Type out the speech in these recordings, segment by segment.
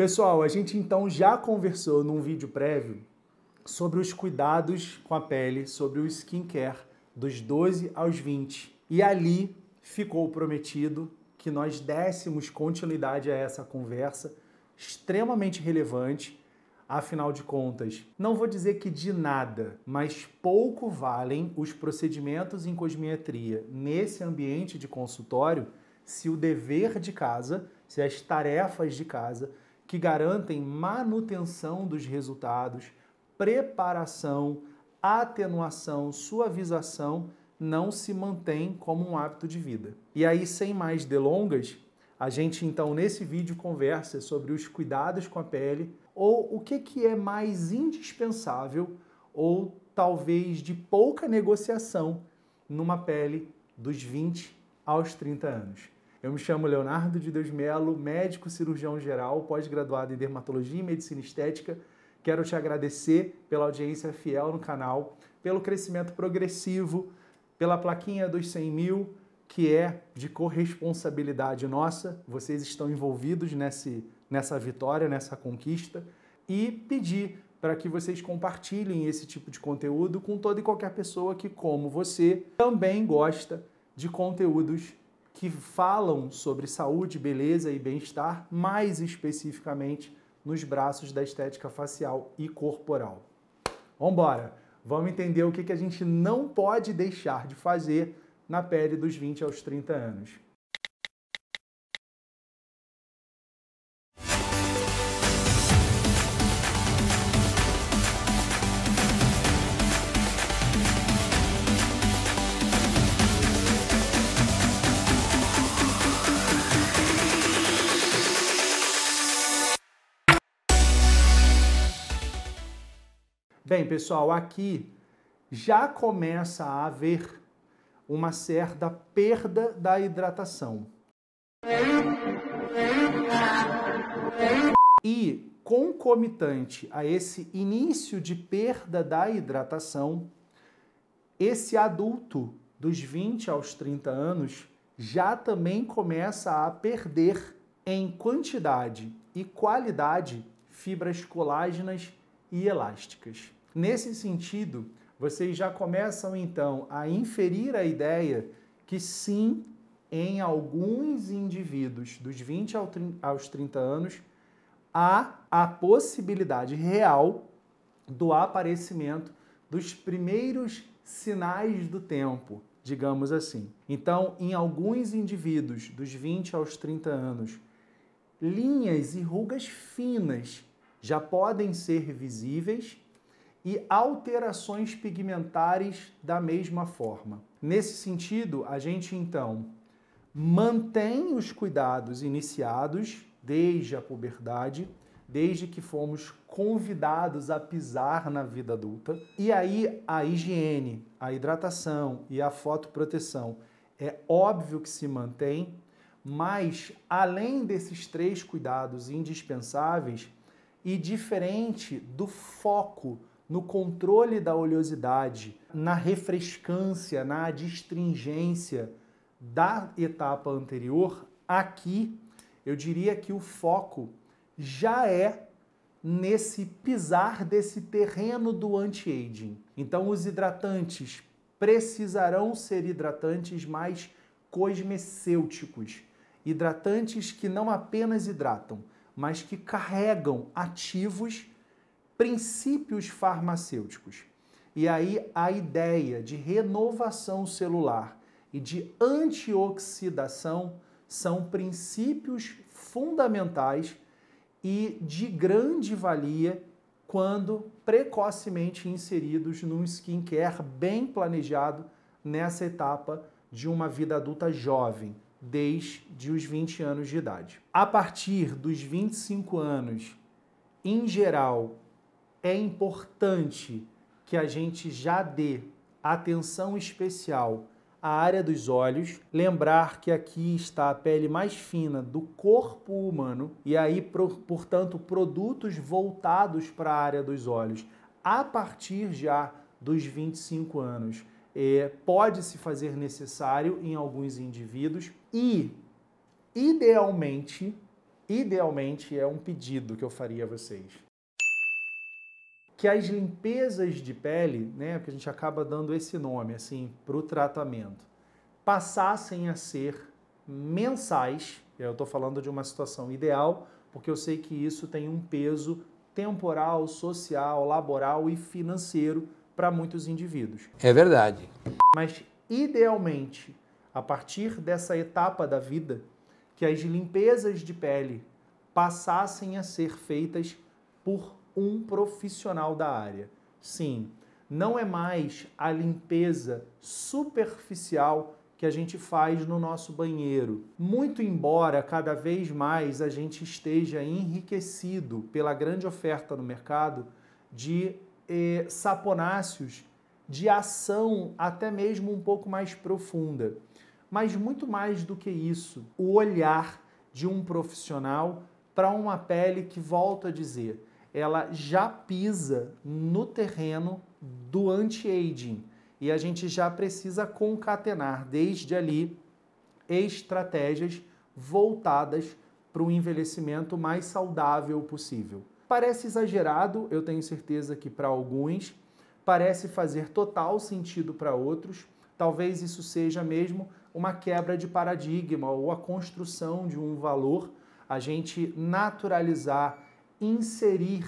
Pessoal, a gente então já conversou num vídeo prévio sobre os cuidados com a pele, sobre o skincare dos 12 aos 20. E ali ficou prometido que nós dessemos continuidade a essa conversa extremamente relevante. Afinal de contas, não vou dizer que de nada, mas pouco valem os procedimentos em cosmetria nesse ambiente de consultório se o dever de casa, se as tarefas de casa que garantem manutenção dos resultados, preparação, atenuação, suavização, não se mantém como um hábito de vida. E aí, sem mais delongas, a gente então nesse vídeo conversa sobre os cuidados com a pele ou o que, que é mais indispensável ou talvez de pouca negociação numa pele dos 20 aos 30 anos. Eu me chamo Leonardo de Deus Melo, médico cirurgião geral, pós-graduado em dermatologia e medicina estética. Quero te agradecer pela audiência fiel no canal, pelo crescimento progressivo, pela plaquinha dos 100 mil, que é de corresponsabilidade nossa. Vocês estão envolvidos nesse, nessa vitória, nessa conquista. E pedir para que vocês compartilhem esse tipo de conteúdo com toda e qualquer pessoa que, como você, também gosta de conteúdos que falam sobre saúde, beleza e bem-estar, mais especificamente nos braços da estética facial e corporal. Vambora! Vamos entender o que a gente não pode deixar de fazer na pele dos 20 aos 30 anos. Bem, pessoal, aqui já começa a haver uma certa perda da hidratação. E concomitante a esse início de perda da hidratação, esse adulto dos 20 aos 30 anos já também começa a perder em quantidade e qualidade fibras colágenas e elásticas. Nesse sentido, vocês já começam então a inferir a ideia que sim, em alguns indivíduos dos 20 aos 30 anos, há a possibilidade real do aparecimento dos primeiros sinais do tempo, digamos assim. Então, em alguns indivíduos dos 20 aos 30 anos, linhas e rugas finas já podem ser visíveis e alterações pigmentares da mesma forma. Nesse sentido, a gente então mantém os cuidados iniciados desde a puberdade, desde que fomos convidados a pisar na vida adulta, e aí a higiene, a hidratação e a fotoproteção é óbvio que se mantém, mas além desses três cuidados indispensáveis e diferente do foco no controle da oleosidade, na refrescância, na adstringência da etapa anterior, aqui eu diria que o foco já é nesse pisar desse terreno do anti-aging. Então os hidratantes precisarão ser hidratantes mais cosmecêuticos, hidratantes que não apenas hidratam, mas que carregam ativos princípios farmacêuticos. E aí a ideia de renovação celular e de antioxidação são princípios fundamentais e de grande valia quando precocemente inseridos num skincare bem planejado nessa etapa de uma vida adulta jovem, desde os 20 anos de idade. A partir dos 25 anos, em geral, é importante que a gente já dê atenção especial à área dos olhos, lembrar que aqui está a pele mais fina do corpo humano e aí, portanto, produtos voltados para a área dos olhos a partir já dos 25 anos. É, pode se fazer necessário em alguns indivíduos e, idealmente, idealmente é um pedido que eu faria a vocês que as limpezas de pele, né, que a gente acaba dando esse nome assim para o tratamento, passassem a ser mensais. Eu estou falando de uma situação ideal, porque eu sei que isso tem um peso temporal, social, laboral e financeiro para muitos indivíduos. É verdade. Mas idealmente, a partir dessa etapa da vida, que as limpezas de pele passassem a ser feitas por um profissional da área. Sim, não é mais a limpeza superficial que a gente faz no nosso banheiro. Muito embora cada vez mais a gente esteja enriquecido pela grande oferta no mercado de eh, saponáceos de ação até mesmo um pouco mais profunda. Mas muito mais do que isso, o olhar de um profissional para uma pele que, volta a dizer, ela já pisa no terreno do anti-aging e a gente já precisa concatenar desde ali estratégias voltadas para o envelhecimento mais saudável possível. Parece exagerado, eu tenho certeza que para alguns, parece fazer total sentido para outros. Talvez isso seja mesmo uma quebra de paradigma ou a construção de um valor, a gente naturalizar inserir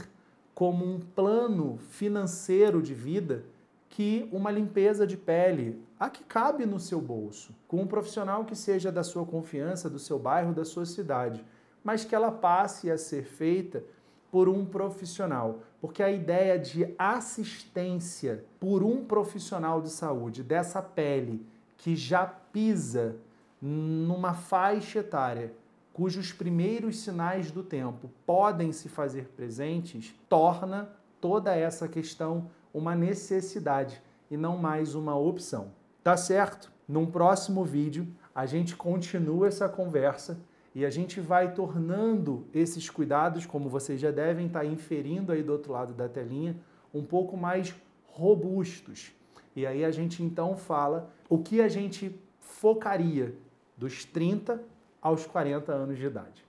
como um plano financeiro de vida que uma limpeza de pele, a que cabe no seu bolso, com um profissional que seja da sua confiança, do seu bairro, da sua cidade, mas que ela passe a ser feita por um profissional, porque a ideia de assistência por um profissional de saúde dessa pele que já pisa numa faixa etária cujos primeiros sinais do tempo podem se fazer presentes, torna toda essa questão uma necessidade e não mais uma opção. Tá certo? Num próximo vídeo, a gente continua essa conversa e a gente vai tornando esses cuidados, como vocês já devem estar tá inferindo aí do outro lado da telinha, um pouco mais robustos. E aí a gente então fala o que a gente focaria dos 30 aos 40 anos de idade.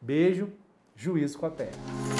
Beijo, juízo com a pele.